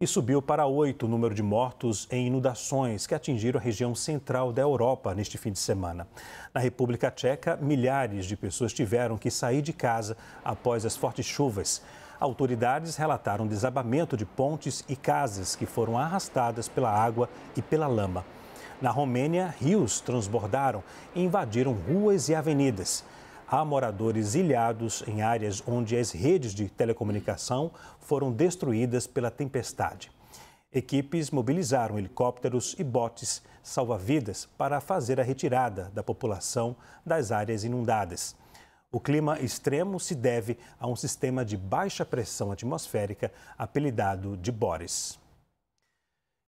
e subiu para oito o número de mortos em inundações que atingiram a região central da Europa neste fim de semana. Na República Tcheca, milhares de pessoas tiveram que sair de casa após as fortes chuvas. Autoridades relataram desabamento de pontes e casas que foram arrastadas pela água e pela lama. Na Romênia, rios transbordaram e invadiram ruas e avenidas a moradores ilhados em áreas onde as redes de telecomunicação foram destruídas pela tempestade. Equipes mobilizaram helicópteros e botes salva-vidas para fazer a retirada da população das áreas inundadas. O clima extremo se deve a um sistema de baixa pressão atmosférica apelidado de Boris.